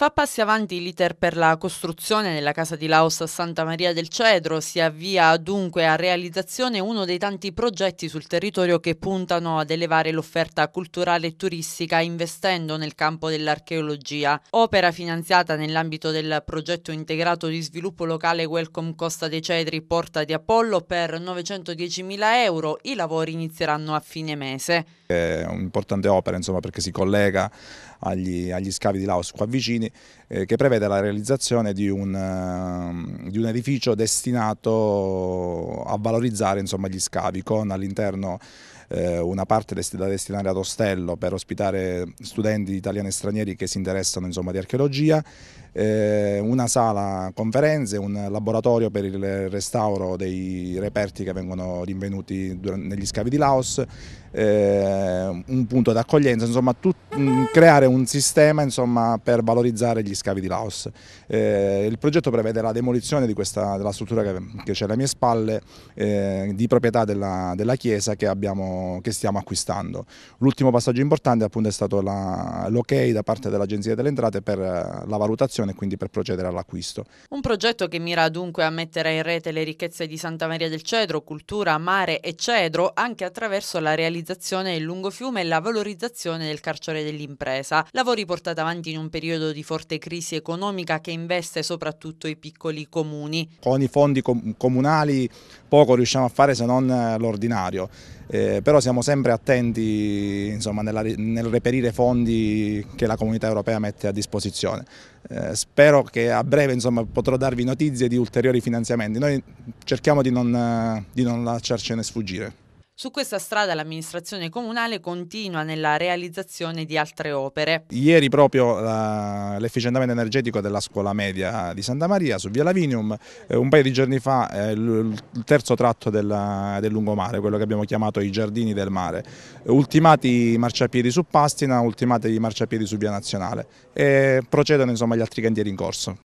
Fa passi avanti l'iter per la costruzione della casa di Laos a Santa Maria del Cedro, si avvia dunque a realizzazione uno dei tanti progetti sul territorio che puntano ad elevare l'offerta culturale e turistica investendo nel campo dell'archeologia, opera finanziata nell'ambito del progetto integrato di sviluppo locale Welcome Costa dei Cedri Porta di Apollo per 910.000 euro, i lavori inizieranno a fine mese. È un'importante opera insomma, perché si collega agli, agli scavi di Laos qua vicini quindi, eh, che prevede la realizzazione di un, ehm, di un edificio destinato a valorizzare insomma, gli scavi con all'interno eh, una parte da destinare ad ostello per ospitare studenti italiani e stranieri che si interessano insomma, di archeologia, eh, una sala conferenze, un laboratorio per il restauro dei reperti che vengono rinvenuti negli scavi di Laos eh, un punto d'accoglienza, insomma tut, mh, mm, creare un sistema insomma, per valorizzare gli scavi di Laos. Eh, il progetto prevede la demolizione di questa, della struttura che c'è alle mie spalle eh, di proprietà della, della chiesa che, abbiamo, che, stiamo acquistando. L'ultimo passaggio importante appunto, è stato l'ok ok da parte dell'Agenzia delle Entrate per eh, la valutazione e quindi per procedere all'acquisto. Un progetto che mira dunque a mettere in rete le ricchezze di Santa Maria del Cedro, cultura, mare e cedro anche attraverso la realizzazione valorizzazione del lungo fiume e la valorizzazione del carcere dell'impresa, lavori portati avanti in un periodo di forte crisi economica che investe soprattutto i piccoli comuni. Con i fondi comunali poco riusciamo a fare se non l'ordinario, eh, però siamo sempre attenti insomma, nella, nel reperire fondi che la comunità europea mette a disposizione. Eh, spero che a breve insomma, potrò darvi notizie di ulteriori finanziamenti. Noi cerchiamo di non, di non lasciarcene sfuggire. Su questa strada l'amministrazione comunale continua nella realizzazione di altre opere. Ieri proprio l'efficientamento energetico della scuola media di Santa Maria su Via Lavinium, eh, un paio di giorni fa eh, il terzo tratto del, del lungomare, quello che abbiamo chiamato i giardini del mare, ultimati i marciapiedi su Pastina, ultimati i marciapiedi su Via Nazionale e procedono insomma, gli altri cantieri in corso.